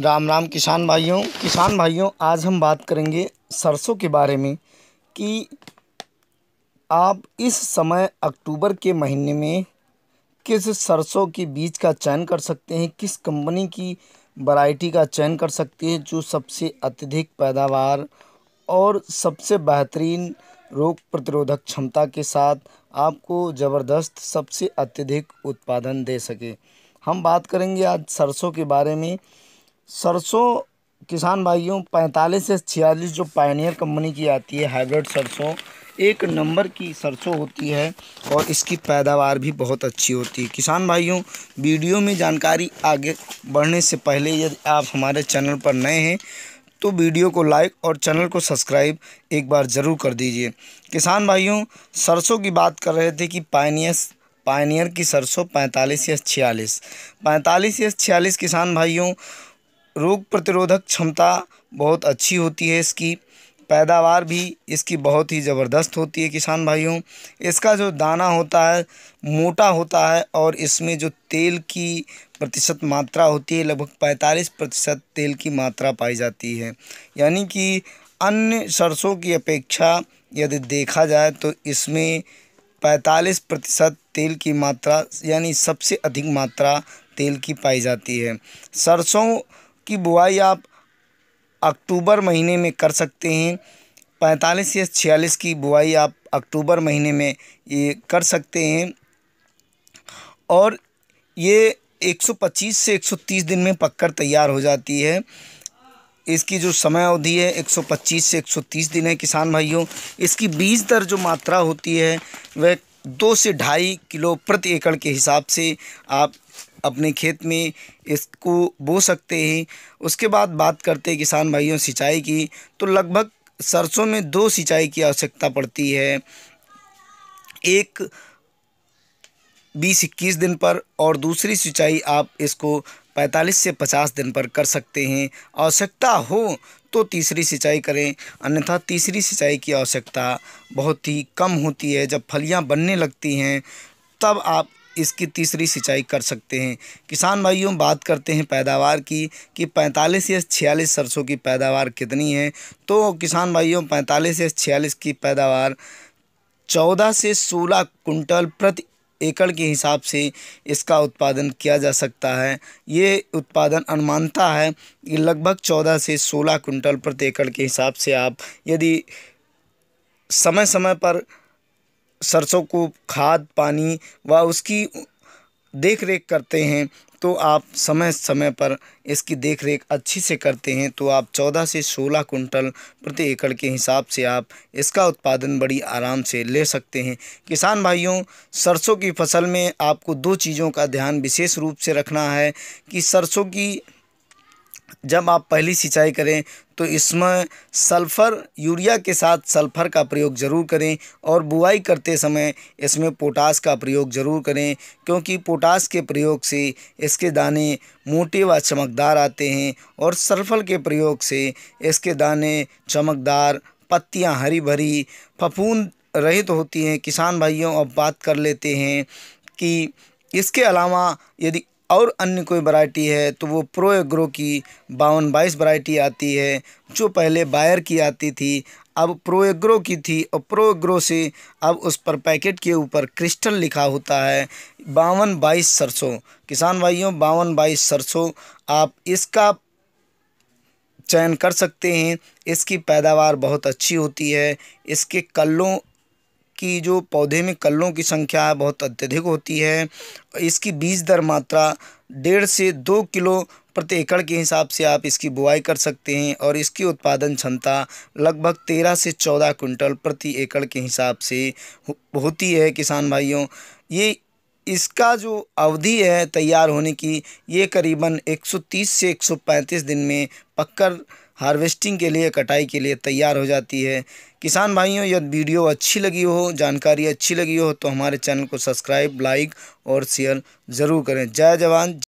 राम राम किसान भाइयों किसान भाइयों आज हम बात करेंगे सरसों के बारे में कि आप इस समय अक्टूबर के महीने में किस सरसों के बीज का चयन कर सकते हैं किस कंपनी की वैरायटी का चयन कर सकते हैं जो सबसे अत्यधिक पैदावार और सबसे बेहतरीन रोग प्रतिरोधक क्षमता के साथ आपको ज़बरदस्त सबसे अत्यधिक उत्पादन दे सके हम बात करेंगे आज सरसों के बारे में सरसों किसान भाइयों पैंतालीस से छियालीस जो पायनियर कंपनी की आती है हाइब्रिड सरसों एक नंबर की सरसों होती है और इसकी पैदावार भी बहुत अच्छी होती है किसान भाइयों वीडियो में जानकारी आगे बढ़ने से पहले यदि आप हमारे चैनल पर नए हैं तो वीडियो को लाइक और चैनल को सब्सक्राइब एक बार ज़रूर कर दीजिए किसान भाइयों सरसों की बात कर रहे थे कि पायनियस पायनियर की सरसों पैंतालीस या छियालीस पैंतालीस या छियालीस किसान भाइयों रोग प्रतिरोधक क्षमता बहुत अच्छी होती है इसकी पैदावार भी इसकी बहुत ही ज़बरदस्त होती है किसान भाइयों इसका जो दाना होता है मोटा होता है और इसमें जो तेल की प्रतिशत मात्रा होती है लगभग पैंतालीस प्रतिशत तेल की मात्रा पाई जाती है यानी कि अन्य सरसों की अपेक्षा यदि देखा जाए तो इसमें पैंतालीस प्रतिशत तेल की मात्रा यानी सबसे अधिक मात्रा तेल की पाई जाती है सरसों की बुआई आप अक्टूबर महीने में कर सकते हैं पैंतालीस या छियालीस की बुआई आप अक्टूबर महीने में ये कर सकते हैं और ये 125 से 130 दिन में पककर तैयार हो जाती है इसकी जो समय अवधि है 125 से 130 दिन है किसान भाइयों इसकी बीज दर जो मात्रा होती है वह दो से ढाई किलो प्रति एकड़ के हिसाब से आप अपने खेत में इसको बो सकते हैं उसके बाद बात करते हैं किसान भाइयों सिंचाई की तो लगभग सरसों में दो सिंचाई की आवश्यकता पड़ती है एक बीस इक्कीस दिन पर और दूसरी सिंचाई आप इसको 45 से 50 दिन पर कर सकते हैं आवश्यकता हो तो तीसरी सिंचाई करें अन्यथा तीसरी सिंचाई की आवश्यकता बहुत ही कम होती है जब फलियां बनने लगती हैं तब आप इसकी तीसरी सिंचाई कर सकते हैं किसान भाइयों बात करते हैं पैदावार की कि 45 या 46 सरसों की पैदावार कितनी है तो किसान भाइयों 45 या 46 की पैदावार 14 से 16 कुंटल प्रति एकड़ के हिसाब से इसका उत्पादन किया जा सकता है ये उत्पादन अनुमानता है कि लगभग चौदह से सोलह कुंटल प्रति एकड़ के हिसाब से आप यदि समय समय पर सरसों को खाद पानी व उसकी देख रेख करते हैं तो आप समय समय पर इसकी देख रेख अच्छी से करते हैं तो आप चौदह से सोलह कुंटल प्रति एकड़ के हिसाब से आप इसका उत्पादन बड़ी आराम से ले सकते हैं किसान भाइयों सरसों की फसल में आपको दो चीज़ों का ध्यान विशेष रूप से रखना है कि सरसों की जब आप पहली सिंचाई करें तो इसमें सल्फ़र यूरिया के साथ सल्फ़र का प्रयोग ज़रूर करें और बुआई करते समय इसमें पोटास का प्रयोग ज़रूर करें क्योंकि पोटास के प्रयोग से इसके दाने मोटे व चमकदार आते हैं और सल्फ़र के प्रयोग से इसके दाने चमकदार पत्तियां हरी भरी फफूंद रहित तो होती हैं किसान भाइयों अब बात कर लेते हैं कि इसके अलावा यदि और अन्य कोई वरायटी है तो वो प्रो एग्रो की बावन बाईस वरायटी आती है जो पहले बायर की आती थी अब प्रो एग्रो की थी और प्रो एग्रो से अब उस पर पैकेट के ऊपर क्रिस्टल लिखा होता है बावन बाईस सरसों किसान भाइयों बावन बाईस सरसों आप इसका चयन कर सकते हैं इसकी पैदावार बहुत अच्छी होती है इसके कल्लों कि जो पौधे में कल्लों की संख्या बहुत अत्यधिक होती है इसकी बीज दर मात्रा डेढ़ से दो किलो प्रति एकड़ के हिसाब से आप इसकी बुआई कर सकते हैं और इसकी उत्पादन क्षमता लगभग तेरह से चौदह कुंटल प्रति एकड़ के हिसाब से होती है किसान भाइयों ये इसका जो अवधि है तैयार होने की ये करीबन 130 से 135 दिन में पककर हार्वेस्टिंग के लिए कटाई के लिए तैयार हो जाती है किसान भाइयों यदि वीडियो अच्छी लगी हो जानकारी अच्छी लगी हो तो हमारे चैनल को सब्सक्राइब लाइक और शेयर ज़रूर करें जय जवान